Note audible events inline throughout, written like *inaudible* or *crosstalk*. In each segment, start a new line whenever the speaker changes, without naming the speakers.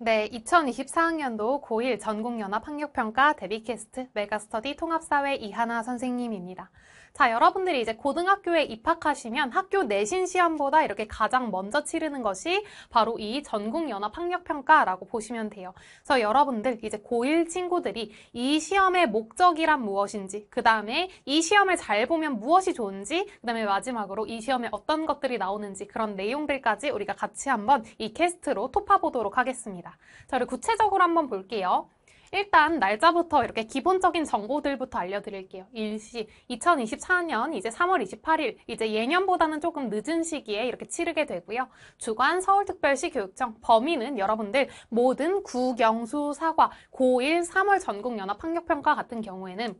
네, 2024학년도 고1 전국연합 학력평가 데뷔캐스트 메가스터디 통합사회 이하나 선생님입니다. 자, 여러분들이 이제 고등학교에 입학하시면 학교 내신 시험보다 이렇게 가장 먼저 치르는 것이 바로 이 전국연합 학력평가라고 보시면 돼요. 그래서 여러분들 이제 고1 친구들이 이 시험의 목적이란 무엇인지, 그 다음에 이 시험을 잘 보면 무엇이 좋은지, 그 다음에 마지막으로 이 시험에 어떤 것들이 나오는지 그런 내용들까지 우리가 같이 한번 이 캐스트로 토파보도록 하겠습니다. 있습니다. 저를 구체적으로 한번 볼게요. 일단 날짜부터 이렇게 기본적인 정보들부터 알려드릴게요. 일시 2024년 이제 3월 28일 이제 예년보다는 조금 늦은 시기에 이렇게 치르게 되고요. 주관 서울특별시 교육청 범인은 여러분들 모든 구경수사과 고1 3월 전국연합 학력평가 같은 경우에는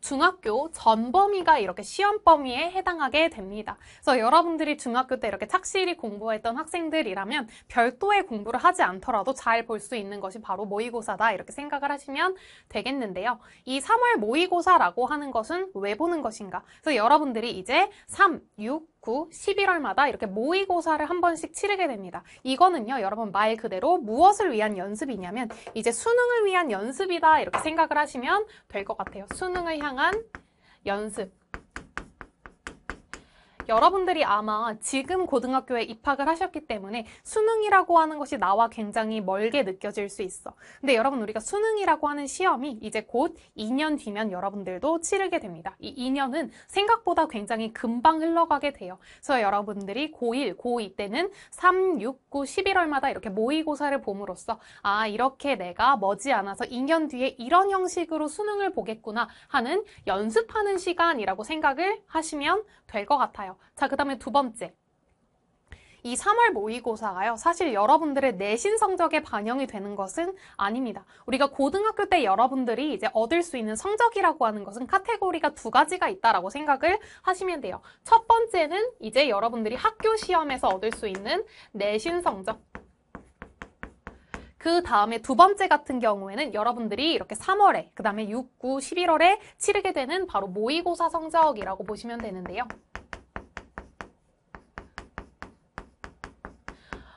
중학교 전 범위가 이렇게 시험 범위에 해당하게 됩니다. 그래서 여러분들이 중학교 때 이렇게 착실히 공부했던 학생들이라면 별도의 공부를 하지 않더라도 잘 볼 수 있는 것이 바로 모의고사다 이렇게 생각을 하시면 되겠는데요. 이 3월 모의고사라고 하는 것은 왜 보는 것인가? 그래서 여러분들이 이제 3, 6, 9, 11월마다 이렇게 모의고사를 한 번씩 치르게 됩니다. 이거는요, 여러분 말 그대로 무엇을 위한 연습이냐면 이제 수능을 위한 연습이다 이렇게 생각을 하시면 될 것 같아요. 수능을 향한 연습. 여러분들이 아마 지금 고등학교에 입학을 하셨기 때문에 수능이라고 하는 것이 나와 굉장히 멀게 느껴질 수 있어. 근데 여러분 우리가 수능이라고 하는 시험이 이제 곧 2년 뒤면 여러분들도 치르게 됩니다. 이 2년은 생각보다 굉장히 금방 흘러가게 돼요. 그래서 여러분들이 고1, 고2 때는 3, 6, 9, 11월마다 이렇게 모의고사를 봄으로써 아 이렇게 내가 머지않아서 2년 뒤에 이런 형식으로 수능을 보겠구나 하는 연습하는 시간이라고 생각을 하시면 될 것 같아요. 자, 그 다음에 두 번째. 이 3월 모의고사가요, 사실 여러분들의 내신 성적에 반영이 되는 것은 아닙니다. 우리가 고등학교 때 여러분들이 이제 얻을 수 있는 성적이라고 하는 것은 카테고리가 두 가지가 있다라고 생각을 하시면 돼요. 첫 번째는 이제 여러분들이 학교 시험에서 얻을 수 있는 내신 성적. 그 다음에 두 번째 같은 경우에는 여러분들이 이렇게 3월에, 그 다음에 6, 9, 11월에 치르게 되는 바로 모의고사 성적이라고 보시면 되는데요.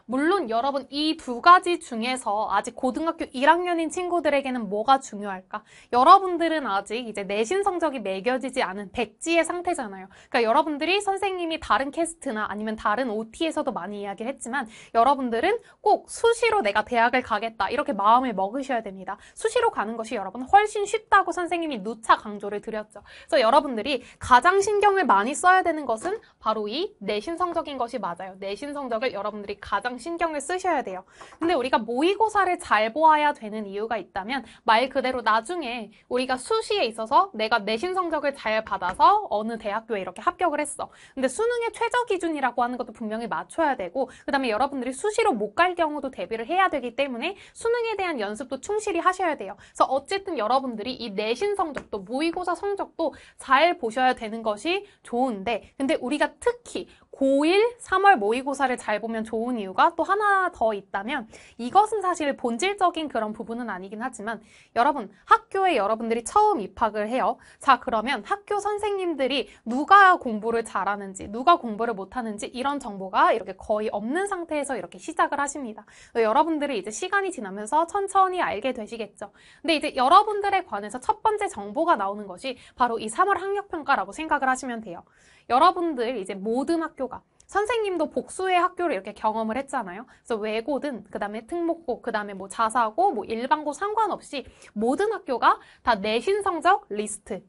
물론 여러분 이 두 가지 중에서 아직 고등학교 1학년인 친구들에게는 뭐가 중요할까? 여러분들은 아직 이제 내신 성적이 매겨지지 않은 백지의 상태잖아요. 그러니까 여러분들이 선생님이 다른 캐스트나 아니면 다른 OT에서도 많이 이야기를 했지만 여러분들은 꼭 수시로 내가 대학을 가겠다 이렇게 마음을 먹으셔야 됩니다. 수시로 가는 것이 여러분 훨씬 쉽다고 선생님이 누차 강조를 드렸죠. 그래서 여러분들이 가장 신경을 많이 써야 되는 것은 바로 이 내신 성적인 것이 맞아요. 내신 성적을 여러분들이 가장 가장 신경을 쓰셔야 돼요. 근데 우리가 모의고사를 잘 보아야 되는 이유가 있다면 말 그대로 나중에 우리가 수시에 있어서 내가 내신 성적을 잘 받아서 어느 대학교에 이렇게 합격을 했어. 근데 수능의 최저 기준이라고 하는 것도 분명히 맞춰야 되고 그다음에 여러분들이 수시로 못 갈 경우도 대비를 해야 되기 때문에 수능에 대한 연습도 충실히 하셔야 돼요. 그래서 어쨌든 여러분들이 이 내신 성적도 모의고사 성적도 잘 보셔야 되는 것이 좋은데 근데 우리가 특히 고1 3월 모의고사를 잘 보면 좋은 이유가 또 하나 더 있다면 이것은 사실 본질적인 그런 부분은 아니긴 하지만 여러분 학교에 여러분들이 처음 입학을 해요. 자 그러면 학교 선생님들이 누가 공부를 잘하는지 누가 공부를 못하는지 이런 정보가 이렇게 거의 없는 상태에서 이렇게 시작을 하십니다. 여러분들이 이제 시간이 지나면서 천천히 알게 되시겠죠. 근데 이제 여러분들에 관해서 첫 번째 정보가 나오는 것이 바로 이 3월 학력평가라고 생각을 하시면 돼요. 여러분들 이제 모든 학교가 선생님도 복수의 학교를 이렇게 경험을 했잖아요. 그래서 외고든 그다음에 특목고, 그다음에 뭐 자사고, 뭐 일반고 상관없이 모든 학교가 다 내신 성적 리스트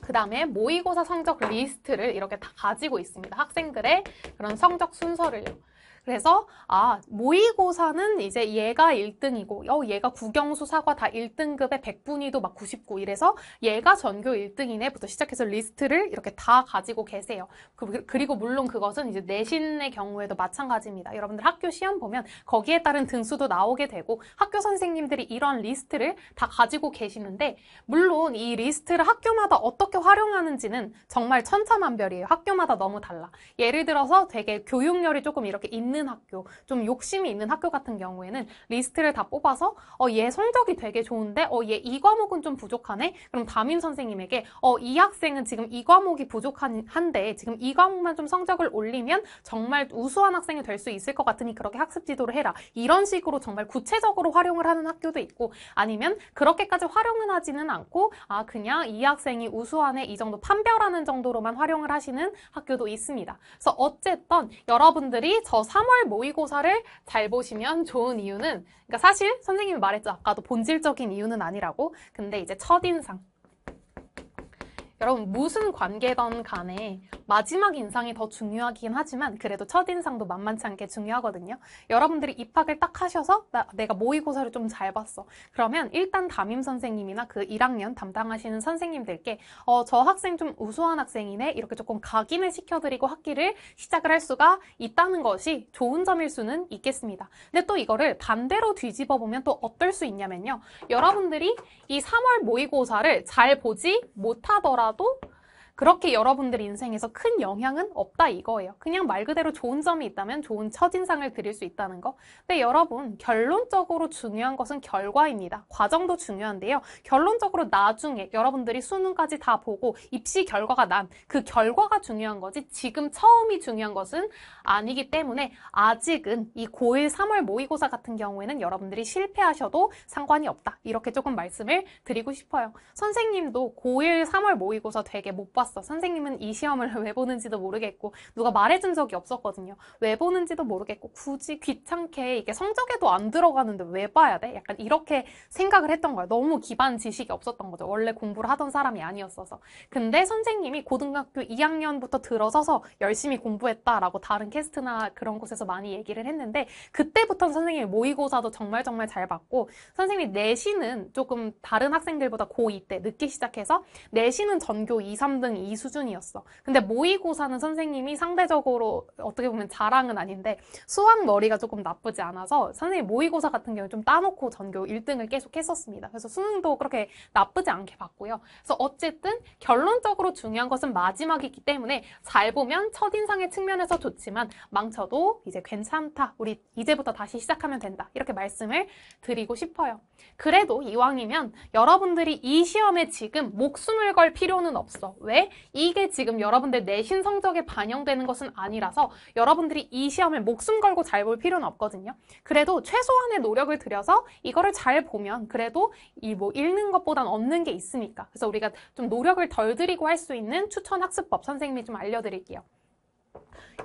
그 다음에 모의고사 성적 리스트를 이렇게 다 가지고 있습니다. 학생들의 그런 성적 순서를요. 그래서 아 모의고사는 이제 얘가 1등이고 어 얘가 국영수 사과 다 1등급에 100분위도 막 99 이래서 얘가 전교 1등이네부터 시작해서 리스트를 이렇게 다 가지고 계세요. 그, 그리고 물론 그것은 이제 내신의 경우에도 마찬가지입니다. 여러분들 학교 시험 보면 거기에 따른 등수도 나오게 되고 학교 선생님들이 이런 리스트를 다 가지고 계시는데 물론 이 리스트를 학교마다 어떻게 활용하는지는 정말 천차만별이에요. 학교마다 너무 달라. 예를 들어서 되게 교육열이 조금 이렇게 있는 있는 학교, 좀 욕심이 있는 학교 같은 경우에는 리스트를 다 뽑아서 어, 얘 성적이 되게 좋은데 어, 얘 이 과목은 좀 부족하네? 그럼 담임 선생님에게 어, 이 학생은 지금 이 과목이 부족한데 지금 이 과목만 좀 성적을 올리면 정말 우수한 학생이 될 수 있을 것 같으니 그렇게 학습 지도를 해라. 이런 식으로 정말 구체적으로 활용을 하는 학교도 있고 아니면 그렇게까지 활용은 하지는 않고 아 그냥 이 학생이 우수하네 이 정도 판별하는 정도로만 활용을 하시는 학교도 있습니다. 그래서 어쨌든 여러분들이 저3 3월 모의고사를 잘 보시면 좋은 이유는 그러니까 사실 선생님이 말했죠. 아까도 본질적인 이유는 아니라고. 근데 이제 첫인상 여러분 무슨 관계던 간에 마지막 인상이 더 중요하긴 하지만 그래도 첫인상도 만만치 않게 중요하거든요. 여러분들이 입학을 딱 하셔서 나, 내가 모의고사를 좀 잘 봤어. 그러면 일단 담임 선생님이나 그 1학년 담당하시는 선생님들께 어, 저 학생 좀 우수한 학생이네 이렇게 조금 각인을 시켜드리고 학기를 시작을 할 수가 있다는 것이 좋은 점일 수는 있겠습니다. 근데 또 이거를 반대로 뒤집어 보면 또 어떨 수 있냐면요. 여러분들이 이 3월 모의고사를 잘 보지 못하더라 하더라도 그렇게 여러분들 인생에서 큰 영향은 없다 이거예요. 그냥 말 그대로 좋은 점이 있다면 좋은 첫인상을 드릴 수 있다는 거. 근데 여러분 결론적으로 중요한 것은 결과입니다. 과정도 중요한데요. 결론적으로 나중에 여러분들이 수능까지 다 보고 입시 결과가 난 그 결과가 중요한 거지 지금 처음이 중요한 것은 아니기 때문에 아직은 이 고1 3월 모의고사 같은 경우에는 여러분들이 실패하셔도 상관이 없다. 이렇게 조금 말씀을 드리고 싶어요. 선생님도 고1 3월 모의고사 되게 못 봤어요. 몰어 선생님은 이 시험을 *laughs* 왜 보는지도 모르겠고 누가 말해준 적이 없었거든요. 왜 보는지도 모르겠고 굳이 귀찮게 이게 성적에도 안 들어가는데 왜 봐야 돼? 약간 이렇게 생각을 했던 거예요. 너무 기반 지식이 없었던 거죠. 원래 공부를 하던 사람이 아니었어서. 근데 선생님이 고등학교 2학년부터 들어서서 열심히 공부했다라고 다른 캐스트나 그런 곳에서 많이 얘기를 했는데 그때부터 선생님이 모의고사도 정말 정말 잘 봤고 선생님이 내신은 조금 다른 학생들보다 고2 때 늦기 시작해서 내신은 전교 2, 3등 이 수준이었어. 근데 모의고사는 선생님이 상대적으로 어떻게 보면 자랑은 아닌데 수학 머리가 조금 나쁘지 않아서 선생님 모의고사 같은 경우 좀 따놓고 전교 1등을 계속 했었습니다. 그래서 수능도 그렇게 나쁘지 않게 봤고요. 그래서 어쨌든 결론적으로 중요한 것은 마지막이기 때문에 잘 보면 첫인상의 측면에서 좋지만 망쳐도 이제 괜찮다. 우리 이제부터 다시 시작하면 된다. 이렇게 말씀을 드리고 싶어요. 그래도 이왕이면 여러분들이 이 시험에 지금 목숨을 걸 필요는 없어. 왜? 이게 지금 여러분들 내신 성적에 반영되는 것은 아니라서 여러분들이 이 시험을 목숨 걸고 잘 볼 필요는 없거든요. 그래도 최소한의 노력을 들여서 이거를 잘 보면 그래도 이 뭐 읽는 것보단 없는 게 있으니까 그래서 우리가 좀 노력을 덜 들이고 할 수 있는 추천 학습법 선생님이 좀 알려드릴게요.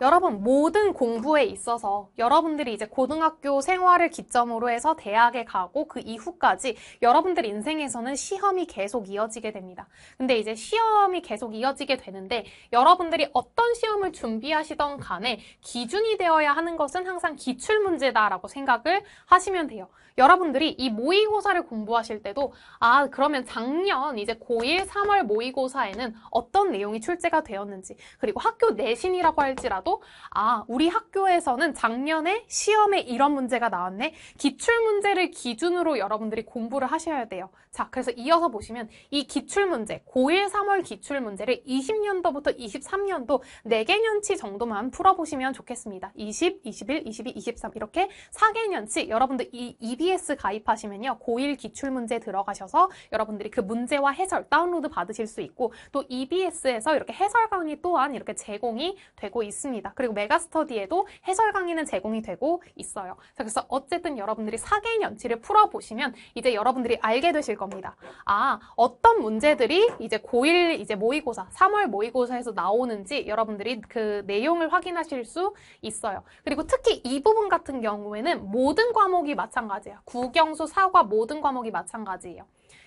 여러분 모든 공부에 있어서 여러분들이 이제 고등학교 생활을 기점으로 해서 대학에 가고 그 이후까지 여러분들 인생에서는 시험이 계속 이어지게 됩니다. 근데 이제 시험이 계속 이어지게 되는데 여러분들이 어떤 시험을 준비하시던 간에 기준이 되어야 하는 것은 항상 기출문제다라고 생각을 하시면 돼요. 여러분들이 이 모의고사를 공부하실 때도 아 그러면 작년 이제 고1 3월 모의고사에는 어떤 내용이 출제가 되었는지 그리고 학교 내신이라고 할지 할지라도 아 우리 학교에서는 작년에 시험에 이런 문제가 나왔네 기출 문제를 기준으로 여러분들이 공부를 하셔야 돼요 자 그래서 이어서 보시면 이 기출 문제 고1 3월 기출 문제를 20년도부터 23년도 4개년치 정도만 풀어보시면 좋겠습니다 20, 21, 22, 23 이렇게 4개년치 여러분들 이 EBS 가입하시면요 고1 기출 문제 들어가셔서 여러분들이 그 문제와 해설 다운로드 받으실 수 있고 또 EBS에서 이렇게 해설 강의 또한 이렇게 제공이 되고 있습니다 있습니다. 그리고 메가스터디에도 해설 강의는 제공이 되고 있어요. 그래서 어쨌든 여러분들이 사계인 연치를 풀어보시면 이제 여러분들이 알게 되실 겁니다. 아, 어떤 문제들이 이제 고1 이제 모의고사, 3월 모의고사에서 나오는지 여러분들이 그 내용을 확인하실 수 있어요. 그리고 특히 이 부분 같은 경우에는 모든 과목이 마찬가지예요. 국영수, 사과 모든 과목이 마찬가지예요.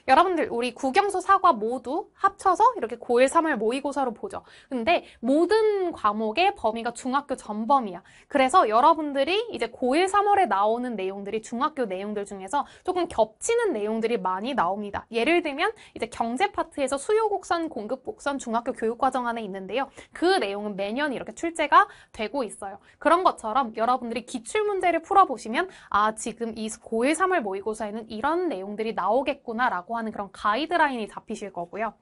여러분들 우리 국영수 사과 모두 합쳐서 이렇게 고1 3월 모의고사로 보죠. 근데 모든 과목의 범위가 중학교 전범위야. 그래서 여러분들이 이제 고1 3월에 나오는 내용들이 중학교 내용들 중에서 조금 겹치는 내용들이 많이 나옵니다. 예를 들면 이제 경제 파트에서 수요 곡선, 공급 곡선 중학교 교육 과정 안에 있는데요. 그 내용은 매년 이렇게 출제가 되고 있어요. 그런 것처럼 여러분들이 기출 문제를 풀어 보시면 아, 지금 이 고1 3월 모의고사에는 이런 내용들이 나오겠구나. 라고 하는 그런 가이드라인이 잡히실 거고요.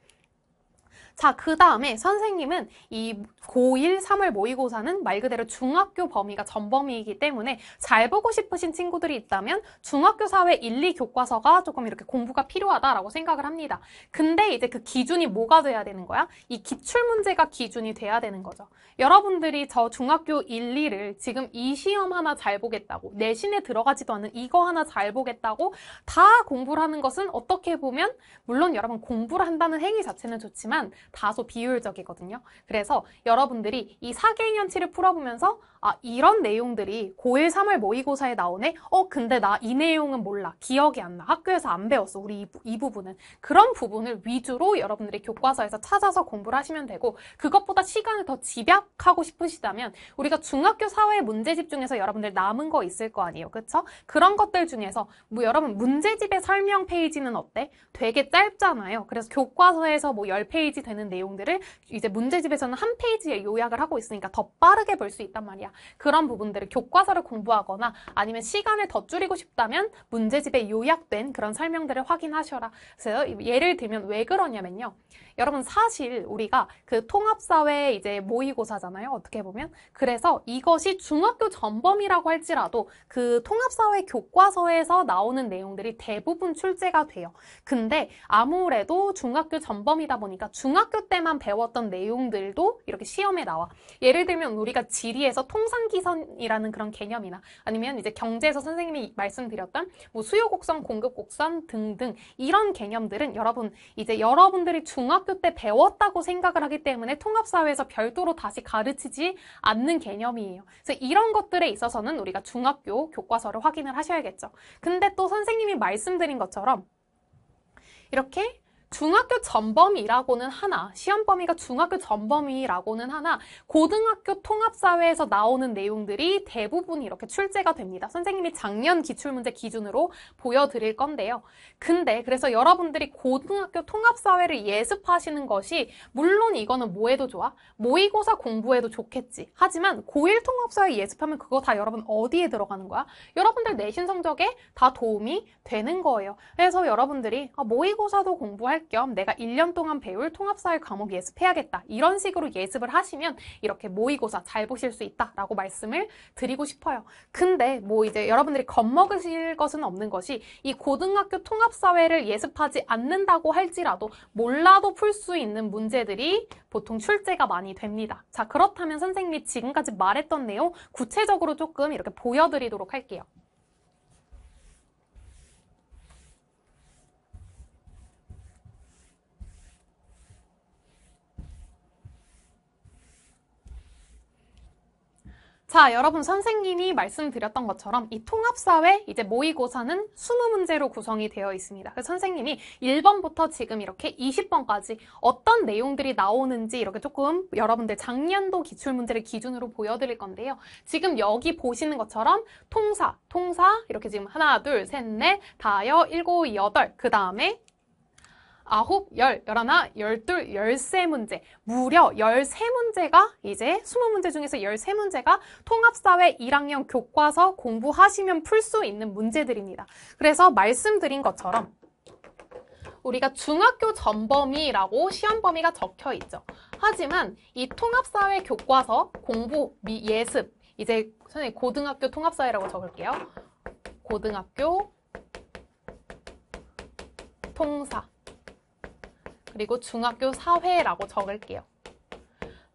자, 그 다음에 선생님은 이 고1, 3월 모의고사는 말 그대로 중학교 범위가 전범위이기 때문에 잘 보고 싶으신 친구들이 있다면 중학교 사회 1, 2 교과서가 조금 이렇게 공부가 필요하다라고 생각을 합니다. 근데 이제 그 기준이 뭐가 돼야 되는 거야? 이 기출 문제가 기준이 돼야 되는 거죠. 여러분들이 저 중학교 1, 2를 지금 이 시험 하나 잘 보겠다고 내신에 들어가지도 않는 이거 하나 잘 보겠다고 다 공부를 하는 것은 어떻게 보면 물론 여러분 공부를 한다는 행위 자체는 좋지만 다소 비효율적이거든요. 그래서 여러분들이 이사계인연치를 풀어보면서 아 이런 내용들이 고1 3월 모의고사에 나오네? 어 근데 나 이 내용은 몰라. 기억이 안 나. 학교에서 안 배웠어. 우리 이, 이 부분은. 그런 부분을 위주로 여러분들이 교과서에서 찾아서 공부를 하시면 되고 그것보다 시간을 더 집약하고 싶으시다면 우리가 중학교 사회 문제집 중에서 여러분들 남은 거 있을 거 아니에요. 그렇죠? 그런 것들 중에서 뭐 여러분 문제집의 설명 페이지는 어때? 되게 짧잖아요. 그래서 교과서에서 뭐 10페이지 된 되는 내용들을 이제 문제집에서는 한 페이지에 요약을 하고 있으니까 더 빠르게 볼 수 있단 말이야. 그런 부분들을 교과서를 공부하거나 아니면 시간을 더 줄이고 싶다면 문제집에 요약된 그런 설명들을 확인하셔라. 그래서 예를 들면 왜 그러냐면요. 여러분 사실 우리가 그 통합사회 이제 모의고사잖아요. 어떻게 보면. 그래서 이것이 중학교 전범이라고 할지라도 그 통합사회 교과서에서 나오는 내용들이 대부분 출제가 돼요. 근데 아무래도 중학교 전범이다 보니까 중학 중학교 때만 배웠던 내용들도 이렇게 시험에 나와. 예를 들면 우리가 지리에서 통상기선이라는 그런 개념이나 아니면 이제 경제에서 선생님이 말씀드렸던 뭐 수요 곡선, 공급 곡선 등등 이런 개념들은 여러분 이제 여러분들이 중학교 때 배웠다고 생각을 하기 때문에 통합사회에서 별도로 다시 가르치지 않는 개념이에요. 그래서 이런 것들에 있어서는 우리가 중학교 교과서를 확인을 하셔야겠죠. 근데 또 선생님이 말씀드린 것처럼 이렇게 중학교 전범위라고는 하나, 시험 범위가 중학교 전범위라고는 하나, 고등학교 통합사회에서 나오는 내용들이 대부분이 렇게 출제가 됩니다. 선생님이 작년 기출문제 기준으로 보여드릴 건데요. 근데 그래서 여러분들이 고등학교 통합사회를 예습하시는 것이 물론 이거는 뭐해도 좋아? 모의고사 공부해도 좋겠지. 하지만 고1 통합사회 예습하면 그거 다 여러분 어디에 들어가는 거야? 여러분들 내신 성적에 다 도움이 되는 거예요. 그래서 여러분들이 아, 모의고사도 공부할 학겸 내가 1년 동안 배울 통합사회 과목 예습해야겠다. 이런 식으로 예습을 하시면 이렇게 모의고사 잘 보실 수 있다라고 말씀을 드리고 싶어요. 근데 뭐 이제 여러분들이 겁먹으실 것은 없는 것이 이 고등학교 통합사회를 예습하지 않는다고 할지라도 몰라도 풀 수 있는 문제들이 보통 출제가 많이 됩니다. 자, 그렇다면 선생님이 지금까지 말했던 내용 구체적으로 조금 이렇게 보여드리도록 할게요. 자, 여러분 선생님이 말씀드렸던 것처럼 이 통합사회 이제 모의고사는 20문제로 구성이 되어 있습니다. 그래서 선생님이 1번부터 지금 이렇게 20번까지 어떤 내용들이 나오는지 이렇게 조금 여러분들 작년도 기출문제를 기준으로 보여드릴 건데요. 지금 여기 보시는 것처럼 통사, 통사 이렇게 지금 하나, 둘, 셋, 넷, 다여, 일곱, 여덟 그 다음에 아홉, 열, 열하나, 열둘, 열세 문제 무려 열세 문제가 이제 스무 문제 중에서 열세 문제가 통합사회 1학년 교과서 공부하시면 풀 수 있는 문제들입니다. 그래서 말씀드린 것처럼 우리가 중학교 전범위라고 시험 범위가 적혀 있죠. 하지만 이 통합사회 교과서 공부, 미, 예습 이제 선생님 고등학교 통합사회라고 적을게요. 고등학교 통사 그리고 중학교 사회라고 적을게요.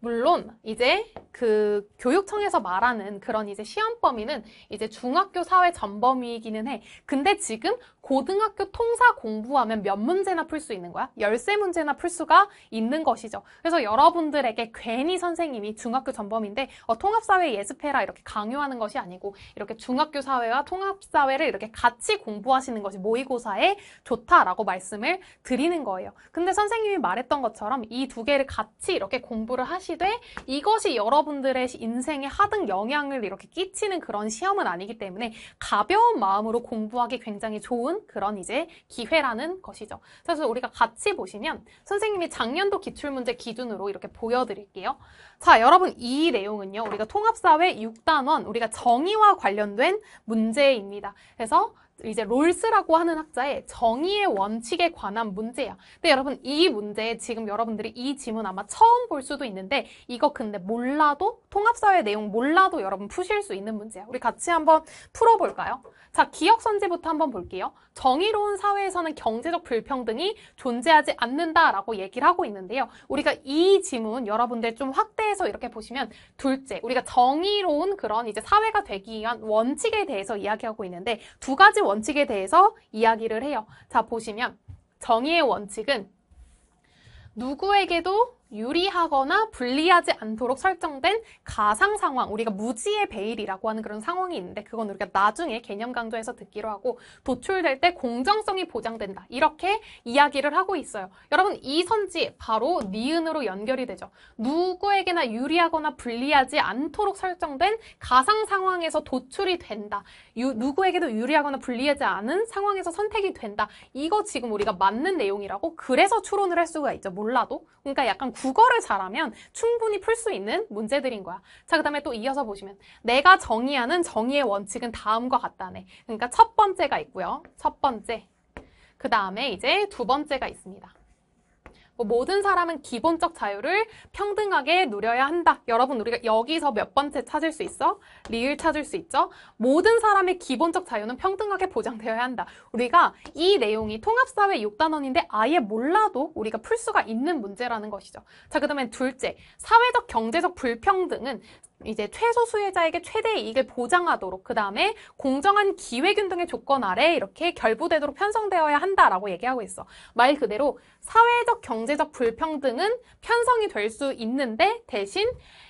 물론 이제 그 교육청에서 말하는 그런 이제 시험 범위는 이제 중학교 사회 전 범위이기는 해. 근데 지금 고등학교 통사 공부하면 몇 문제나 풀 수 있는 거야? 열세 문제나풀 수가 있는 것이죠. 그래서 여러분들에게 괜히 선생님이 중학교 전범인데 어, 통합사회 예습해라 이렇게 강요하는 것이 아니고 이렇게 중학교 사회와 통합사회를 이렇게 같이 공부하시는 것이 모의고사에 좋다라고 말씀을 드리는 거예요. 근데 선생님이 말했던 것처럼 이 두 개를 같이 이렇게 공부를 하시되 이것이 여러분들의 인생에 하등 영향을 이렇게 끼치는 그런 시험은 아니기 때문에 가벼운 마음으로 공부하기 굉장히 좋은 좋은 그런 이제 기회라는 것이죠. 그래서 우리가 같이 보시면 선생님이 작년도 기출문제 기준으로 이렇게 보여드릴게요. 자, 여러분 이 내용은요. 우리가 통합사회 6단원 우리가 정의와 관련된 문제입니다. 그래서 이제 롤스라고 하는 학자의 정의의 원칙에 관한 문제야. 근데 여러분 이 문제 지금 여러분들이 이 지문 아마 처음 볼 수도 있는데 이거 근데 몰라도 통합사회 내용 몰라도 여러분 푸실 수 있는 문제야. 우리 같이 한번 풀어볼까요? 자 기억선지부터 한번 볼게요. 정의로운 사회에서는 경제적 불평등이 존재하지 않는다라고 얘기를 하고 있는데요. 우리가 이 지문 여러분들 좀 확대해서 이렇게 보시면 둘째 우리가 정의로운 그런 이제 사회가 되기 위한 원칙에 대해서 이야기하고 있는데 두 가지 원칙 원칙에 대해서 이야기를 해요. 자, 보시면 정의의 원칙은 누구에게도 유리하거나 불리하지 않도록 설정된 가상 상황, 우리가 무지의 베일이라고 하는 그런 상황이 있는데 그건 우리가 나중에 개념 강조해서 듣기로 하고 도출될 때 공정성이 보장된다. 이렇게 이야기를 하고 있어요. 여러분 이 선지 바로 니은으로 연결이 되죠. 누구에게나 유리하거나 불리하지 않도록 설정된 가상 상황에서 도출이 된다. 유, 누구에게도 유리하거나 불리하지 않은 상황에서 선택이 된다. 이거 지금 우리가 맞는 내용이라고 그래서 추론을 할 수가 있죠. 몰라도. 그러니까 약간 국어를 잘하면 충분히 풀 수 있는 문제들인 거야. 자, 그 다음에 또 이어서 보시면 내가 정의하는 정의의 원칙은 다음과 같다네. 그러니까 첫 번째가 있고요. 첫 번째. 그 다음에 이제 두 번째가 있습니다. 뭐 모든 사람은 기본적 자유를 평등하게 누려야 한다. 여러분 우리가 여기서 몇 번째 찾을 수 있어? 리을 찾을 수 있죠? 모든 사람의 기본적 자유는 평등하게 보장되어야 한다. 우리가 이 내용이 통합사회 6단원인데 아예 몰라도 우리가 풀 수가 있는 문제라는 것이죠. 자, 그 다음에 둘째, 사회적 경제적 불평등은 이제 최소 수혜자에게 최대 이익을 보장하도록 그 다음에 공정한 기회균 등의 조건 아래 이렇게 결부되도록 편성되어야 한다라고 얘기하고 있어. 말 그대로 사회적 경제적 불평등은 편성이 될 수 있는데 대신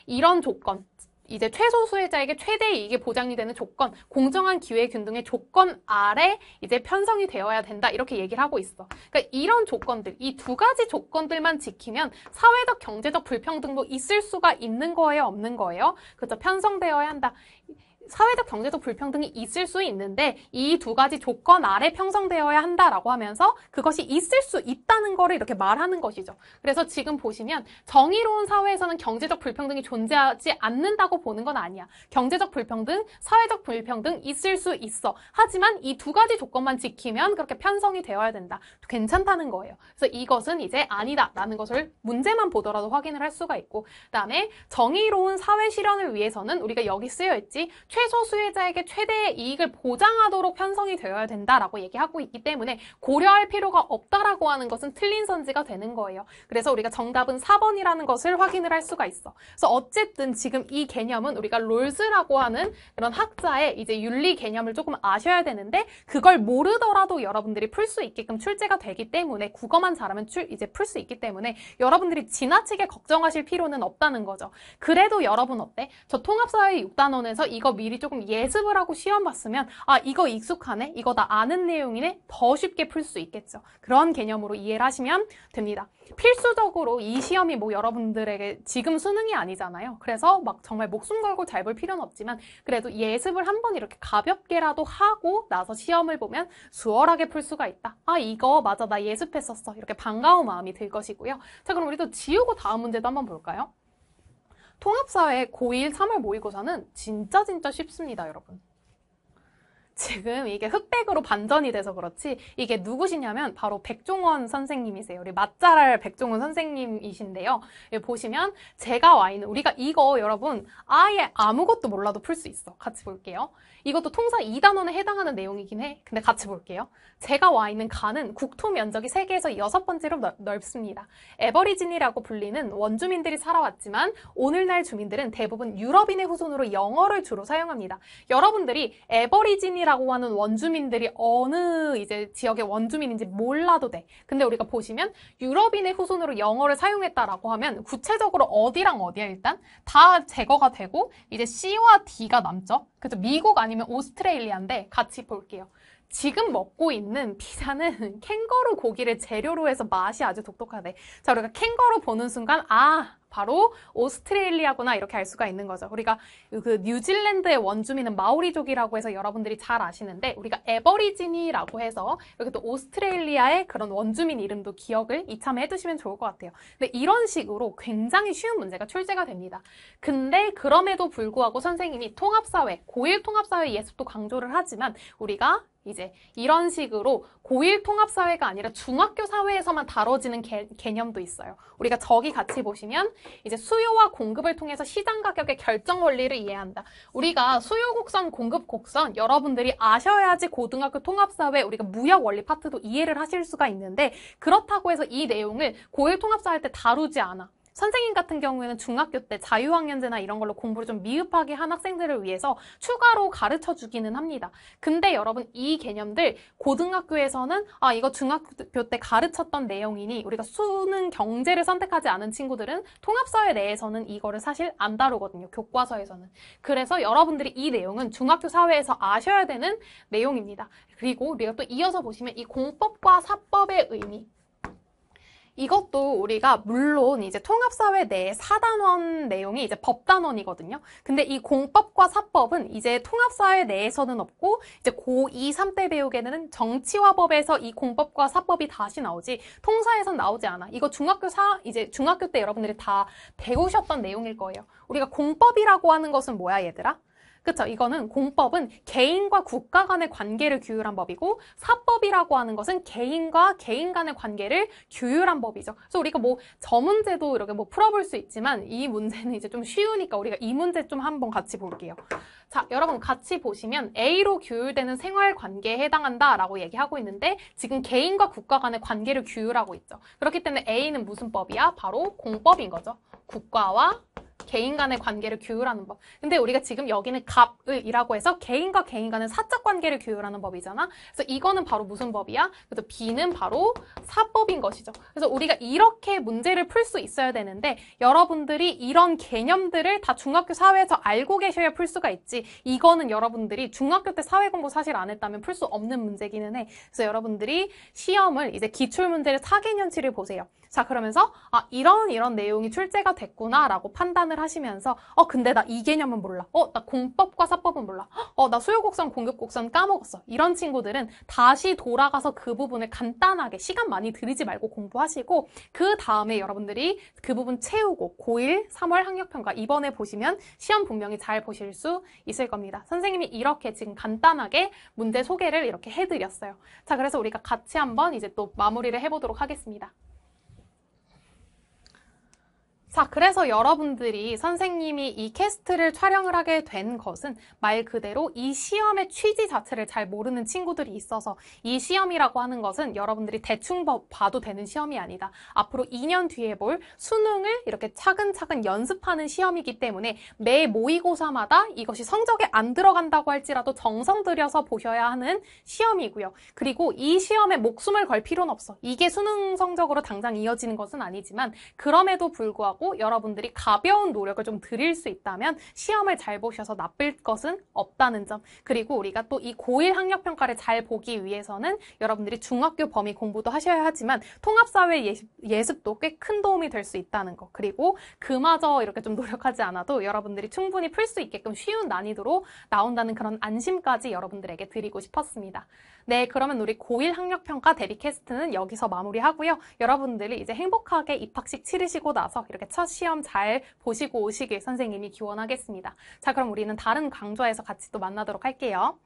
이런 조건, 이제 최소 수혜자에게 최대 이익이 보장이 되는 조건, 공정한 기회 균등의 조건 아래 이제 편성이 되어야 된다 이렇게 얘기를 하고 있어. 그러니까 이런 조건들, 이 두 가지 조건들만 지키면 사회적 경제적 불평등도 있을 수가 있는 거예요, 없는 거예요? 그렇죠. 편성되어야 한다. 사회적 경제적 불평등이 있을 수 있는데 이 두 가지 조건 아래 평성되어야 한다라고 하면서 그것이 있을 수 있다는 거를 이렇게 말하는 것이죠. 그래서 지금 보시면 정의로운 사회에서는 경제적 불평등이 존재하지 않는다고 보는 건 아니야. 경제적 불평등, 사회적 불평등 있을 수 있어. 하지만 이 두 가지 조건만 지키면 그렇게 편성이 되어야 된다. 괜찮다는 거예요. 그래서 이것은 이제 아니다라는 것을 문제만 보더라도 확인을 할 수가 있고 그다음에 정의로운 사회 실현을 위해서는 우리가 여기 쓰여 있지 최 최소 수혜자에게 최대의 이익을 보장하도록 편성이 되어야 된다라고 얘기하고 있기 때문에 고려할 필요가 없다라고 하는 것은 틀린 선지가 되는 거예요. 그래서 우리가 정답은 4번이라는 것을 확인을 할 수가 있어. 그래서 어쨌든 지금 이 개념은 우리가 롤스라고 하는 그런 학자의 이제 윤리 개념을 조금 아셔야 되는데 그걸 모르더라도 여러분들이 풀 수 있게끔 출제가 되기 때문에 국어만 잘하면 출, 이제 풀 수 있기 때문에 여러분들이 지나치게 걱정하실 필요는 없다는 거죠. 그래도 여러분 어때? 저 통합사회 6단원에서 이거 미 미리 조금 예습을 하고 시험 봤으면 아 이거 익숙하네 이거 나 아는 내용이네 더 쉽게 풀 수 있겠죠 그런 개념으로 이해를 하시면 됩니다 필수적으로 이 시험이 뭐 여러분들에게 지금 수능이 아니잖아요 그래서 막 정말 목숨 걸고 잘 볼 필요는 없지만 그래도 예습을 한번 이렇게 가볍게라도 하고 나서 시험을 보면 수월하게 풀 수가 있다 아 이거 맞아 나 예습했었어 이렇게 반가운 마음이 들 것이고요 자 그럼 우리 또 지우고 다음 문제도 한번 볼까요? 통합사회 고1 3월 모의고사는 진짜 진짜 쉽습니다, 여러분. 지금 이게 흑백으로 반전이 돼서 그렇지 이게 누구시냐면 바로 백종원 선생님이세요. 우리 맞잘알 백종원 선생님이신데요. 예, 보시면 제가 와 있는 우리가 이거 여러분 아예 아무것도 몰라도 풀 수 있어. 같이 볼게요. 이것도 통사 2단원에 해당하는 내용이긴 해. 근데 같이 볼게요. 제가 와 있는 간은 국토 면적이 세계에서 여섯 번째로 넓, 습니다 에버리진이라고 불리는 원주민들이 살아왔지만 오늘날 주민들은 대부분 유럽인의 후손으로 영어를 주로 사용합니다. 여러분들이 에버리진이라고 하는 원주민들이 어느 이제 지역의 원주민인지 몰라도 돼. 근데 우리가 보시면 유럽인의 후손으로 영어를 사용했다라고 하면 구체적으로 어디랑 어디야 일단 다 제거가 되고 이제 C와 D가 남죠. 그래 미국 아니 아니면 오스트레일리아인데 같이 볼게요. 지금 먹고 있는 피자는 *laughs* 캥거루 고기를 재료로 해서 맛이 아주 독특하대. 자, 우리가 캥거루 보는 순간, 아, 바로 오스트레일리아구나 이렇게 알 수가 있는 거죠. 우리가 그 뉴질랜드의 원주민은 마오리족이라고 해서 여러분들이 잘 아시는데 우리가 에버리지니라고 해서 이렇게 또 오스트레일리아의 그런 원주민 이름도 기억을 이참에 해두시면 좋을 것 같아요. 근데 이런 식으로 굉장히 쉬운 문제가 출제가 됩니다. 근데 그럼에도 불구하고 선생님이 통합사회, 고일 통합사회 예습도 강조를 하지만 우리가 이제 이런 식으로 고일 통합사회가 아니라 중학교 사회에서만 다뤄지는 개, 념도 있어요. 우리가 저기 같이 보시면 이제 수요와 공급을 통해서 시장 가격의 결정 원리를 이해한다. 우리가 수요 곡선, 공급 곡선 여러분들이 아셔야지 고등학교 통합사회 우리가 무역 원리 파트도 이해를 하실 수가 있는데 그렇다고 해서 이 내용을 고1 통합사회 때 다루지 않아. 선생님 같은 경우에는 중학교 때 자유학년제나 이런 걸로 공부를 좀 미흡하게 한 학생들을 위해서 추가로 가르쳐 주기는 합니다. 근데 여러분 이 개념들 고등학교에서는 아 이거 중학교 때 가르쳤던 내용이니 우리가 수능 경제를 선택하지 않은 친구들은 통합사회 내에서는 이거를 사실 안 다루거든요. 교과서에서는. 그래서 여러분들이 이 내용은 중학교 사회에서 아셔야 되는 내용입니다. 그리고 우리가 또 이어서 보시면 이 공법과 사법의 의미 이것도 우리가 물론 이제 통합사회 내 사단원 내용이 이제 법단원이거든요. 근데 이 공법과 사법은 이제 통합사회 내에서는 없고 이제 고2, 3대배우에는 정치와 법에서 이 공법과 사법이 다시 나오지 통사에선 나오지 않아. 이거 중학교 사 이제 중학교 때 여러분들이 다 배우셨던 내용일 거예요. 우리가 공법이라고 하는 것은 뭐야 얘들아? 그렇죠? 이거는 공법은 개인과 국가 간의 관계를 규율한 법이고 사법이라고 하는 것은 개인과 개인 간의 관계를 규율한 법이죠. 그래서 우리가 뭐 저문제도 이렇게 뭐 풀어볼 수 있지만 이 문제는 이제 좀 쉬우니까 우리가 이 문제 좀 한번 같이 볼게요. 자, 여러분 같이 보시면 A로 규율되는 생활 관계에 해당한다라고 얘기하고 있는데 지금 개인과 국가 간의 관계를 규율하고 있죠. 그렇기 때문에 A는 무슨 법이야? 바로 공법인 거죠. 국가와 개인 간의 관계를 규율하는 법. 근데 우리가 지금 여기는 갑을 이라고 해서 개인과 개인 간의 사적 관계를 규율하는 법이잖아. 그래서 이거는 바로 무슨 법이야? 그래서 B는 바로 사법인 것이죠. 그래서 우리가 이렇게 문제를 풀 수 있어야 되는데 여러분들이 이런 개념들을 다 중학교 사회에서 알고 계셔야 풀 수가 있지. 이거는 여러분들이 중학교 때 사회 공부 사실 안 했다면 풀 수 없는 문제기는 해. 그래서 여러분들이 시험을 이제 기출 문제를 4개년치를 보세요. 자, 그러면서 아, 이런 이런 내용이 출제가 됐구나라고 판단을 하시면서 어 근데 나 이 개념은 몰라. 어 나 공법과 사법은 몰라. 어 나 수요곡선, 공격곡선 까먹었어. 이런 친구들은 다시 돌아가서 그 부분을 간단하게 시간 많이 들이지 말고 공부하시고 그 다음에 여러분들이 그 부분 채우고 고1 3월 학력평가 이번에 보시면 시험 분명히 잘 보실 수 있을 겁니다. 선생님이 이렇게 지금 간단하게 문제 소개를 이렇게 해드렸어요. 자 그래서 우리가 같이 한번 이제 또 마무리를 해보도록 하겠습니다. 자, 그래서 여러분들이 선생님이 이 캐스트를 촬영을 하게 된 것은 말 그대로 이 시험의 취지 자체를 잘 모르는 친구들이 있어서 이 시험이라고 하는 것은 여러분들이 대충 봐도 되는 시험이 아니다. 앞으로 2년 뒤에 볼 수능을 이렇게 차근차근 연습하는 시험이기 때문에 매 모의고사마다 이것이 성적에 안 들어간다고 할지라도 정성 들여서 보셔야 하는 시험이고요. 그리고 이 시험에 목숨을 걸 필요는 없어. 이게 수능 성적으로 당장 이어지는 것은 아니지만 그럼에도 불구하고 하고 여러분들이 가벼운 노력을 좀 드릴 수 있다면 시험을 잘 보셔서 나쁠 것은 없다는 점 그리고 우리가 또 이 고1 학력평가를 잘 보기 위해서는 여러분들이 중학교 범위 공부도 하셔야 하지만 통합사회 예습도 꽤 큰 도움이 될 수 있다는 것 그리고 그마저 이렇게 좀 노력하지 않아도 여러분들이 충분히 풀 수 있게끔 쉬운 난이도로 나온다는 그런 안심까지 여러분들에게 드리고 싶었습니다. 네, 그러면 우리 고1 학력평가 대비 캐스트는 여기서 마무리하고요. 여러분들이 이제 행복하게 입학식 치르시고 나서 이렇게 첫 시험 잘 보시고 오시길 선생님이 기원하겠습니다. 자, 그럼 우리는 다른 강좌에서 같이 또 만나도록 할게요.